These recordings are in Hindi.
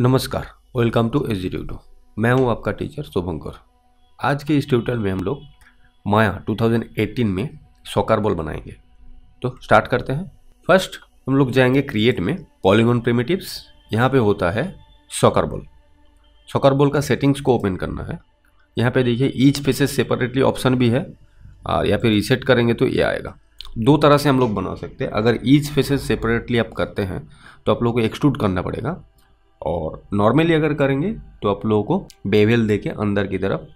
नमस्कार वेलकम टू एस जी मैं हूं आपका टीचर शुभंकर आज के इस ट्यूटर में हम लोग माया 2018 में सोकार बॉल बनाएंगे तो स्टार्ट करते हैं फर्स्ट हम लोग जाएंगे क्रिएट में पॉलीगॉन प्रिमेटिव्स यहाँ पे होता है सोकार बॉल सोकार बॉल का सेटिंग्स को ओपन करना है यहाँ पे देखिए ईच फेसेस सेपरेटली ऑप्शन भी है या फिर रीसेट करेंगे तो ये आएगा दो तरह से हम लोग बना सकते हैं अगर ईच फेसेस सेपरेटली आप करते हैं तो आप लोग को एक्सट्रूड करना पड़ेगा और नॉर्मली अगर करेंगे तो आप लोगों को बेवेल दे के अंदर की तरफ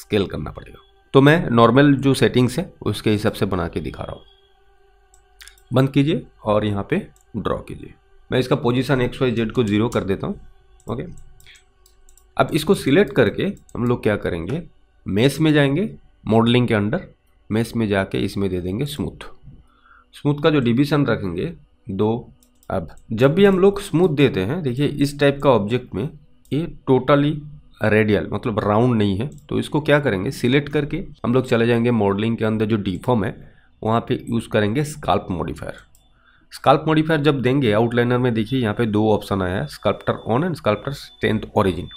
स्केल करना पड़ेगा तो मैं नॉर्मल जो सेटिंग्स है उसके हिसाब से बना के दिखा रहा हूँ बंद कीजिए और यहाँ पे ड्रॉ कीजिए मैं इसका पोजीशन एक्स वाई जेड को ज़ीरो कर देता हूँ ओके अब इसको सिलेक्ट करके हम लोग क्या करेंगे मेस में जाएंगे मॉडलिंग के अंडर मेस में जाके इसमें दे देंगे स्मूथ स्मूथ का जो डिविज़न रखेंगे दो अब जब भी हम लोग स्मूथ देते हैं देखिए इस टाइप का ऑब्जेक्ट में ये टोटली रेडियल मतलब राउंड नहीं है तो इसको क्या करेंगे सिलेक्ट करके हम लोग चले जाएंगे मॉडलिंग के अंदर जो डीफॉर्म है वहाँ पे यूज़ करेंगे स्काल्प मॉडिफायर स्काल्प मॉडिफायर जब देंगे आउटलाइनर में देखिए यहाँ पे दो ऑप्शन आया है sculptor on and sculptor strength origin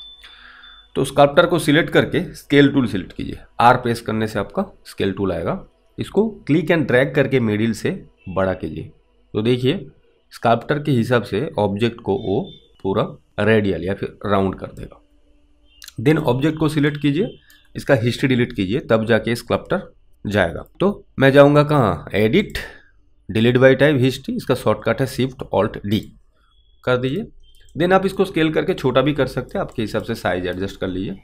तो स्काल्प्टर को सिलेक्ट करके स्केल टूल सिलेक्ट कीजिए आर प्रेस करने से आपका स्केल टूल आएगा इसको क्लिक एंड ड्रैग करके मिडिल से बड़ा कीजिए तो देखिए स्काप्टर के हिसाब से ऑब्जेक्ट को वो पूरा रेडियल या फिर राउंड कर देगा देन ऑब्जेक्ट को सिलेक्ट कीजिए इसका हिस्ट्री डिलीट कीजिए तब जाके स्कल्प्टर जाएगा तो मैं जाऊंगा कहाँ edit delete by type history इसका शॉर्टकट है शिफ्ट ऑल्ट डी कर दीजिए देन आप इसको स्केल करके छोटा भी कर सकते हैं आपके हिसाब से साइज एडजस्ट कर लीजिए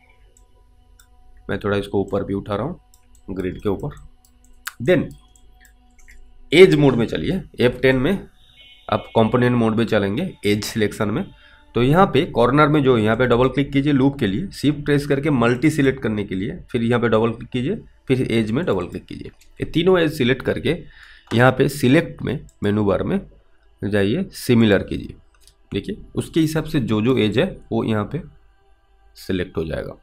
मैं थोड़ा इसको ऊपर भी उठा रहा हूँ ग्रिड के ऊपर देन एज मोड में चलिए एफ टेन में आप कॉम्पोनेंट मोड में चलेंगे एज सिलेक्शन में तो यहाँ पे कॉर्नर में जो यहाँ पे डबल क्लिक कीजिए लूप के लिए शिफ्ट प्रेस करके मल्टी सिलेक्ट करने के लिए फिर यहाँ पे डबल क्लिक कीजिए फिर एज में डबल क्लिक कीजिए ये तीनों एज सिलेक्ट करके यहाँ पे सिलेक्ट में मेनू बार में जाइए सिमिलर कीजिए देखिए उसके हिसाब से जो जो एज है वो यहाँ पे सिलेक्ट हो जाएगा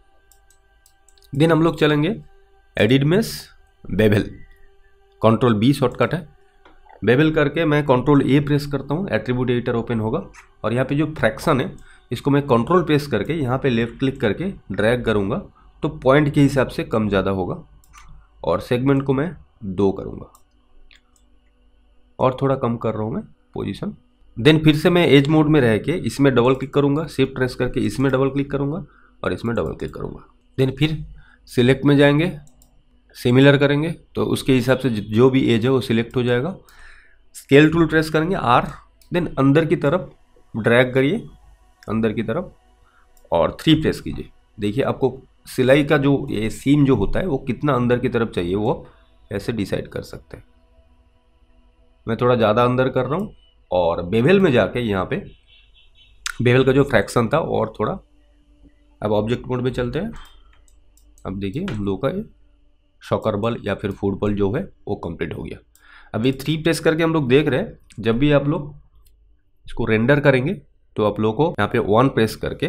देन हम लोग चलेंगे एडिडमेस बेबल कंट्रोल बी शॉर्टकट है बेबल करके मैं कंट्रोल ए प्रेस करता हूँ एट्रीब्यूट एडिटर ओपन होगा और यहाँ पे जो फ्रैक्शन है इसको मैं कंट्रोल प्रेस करके यहाँ पे लेफ्ट क्लिक करके ड्रैग करूँगा तो पॉइंट के हिसाब से कम ज़्यादा होगा और सेगमेंट को मैं दो करूँगा और थोड़ा कम कर रहा हूँ मैं पोजिशन देन फिर से मैं एज मोड में रह के इसमें डबल क्लिक करूँगा शिफ्ट प्रेस करके इसमें डबल क्लिक करूँगा और इसमें डबल क्लिक करूँगा देन फिर सिलेक्ट में जाएंगे सिमिलर करेंगे तो उसके हिसाब से जो भी एज है वो सिलेक्ट हो जाएगा स्केल टूल ट्रेस करेंगे आर देन अंदर की तरफ ड्रैग करिए अंदर की तरफ और थ्री प्रेस कीजिए देखिए आपको सिलाई का जो ये सीम जो होता है वो कितना अंदर की तरफ चाहिए वो ऐसे डिसाइड कर सकते हैं मैं थोड़ा ज़्यादा अंदर कर रहा हूँ और बेवेल में जाके यहाँ पे बेवेल का जो फ्रैक्शन था और थोड़ा अब ऑब्जेक्ट मोड में चलते हैं अब देखिए हम लोग का ये शॉकर बल या फिर बल जो है वो कंप्लीट हो गया अभी थ्री प्रेस करके हम लोग देख रहे हैं जब भी आप लोग इसको रेंडर करेंगे तो आप लोग को यहाँ पे वन प्रेस करके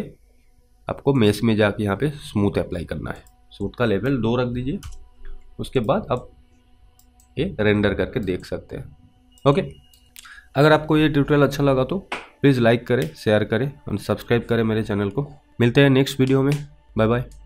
आपको मेस में जाके यहाँ पे स्मूथ अप्लाई करना है स्मूथ का लेवल दो रख दीजिए उसके बाद आप ये रेंडर करके देख सकते हैं ओके अगर आपको ये ट्यूटोरियल अच्छा लगा तो प्लीज़ लाइक करें शेयर करें और सब्सक्राइब करें मेरे चैनल को मिलते हैं नेक्स्ट वीडियो में बाय बाय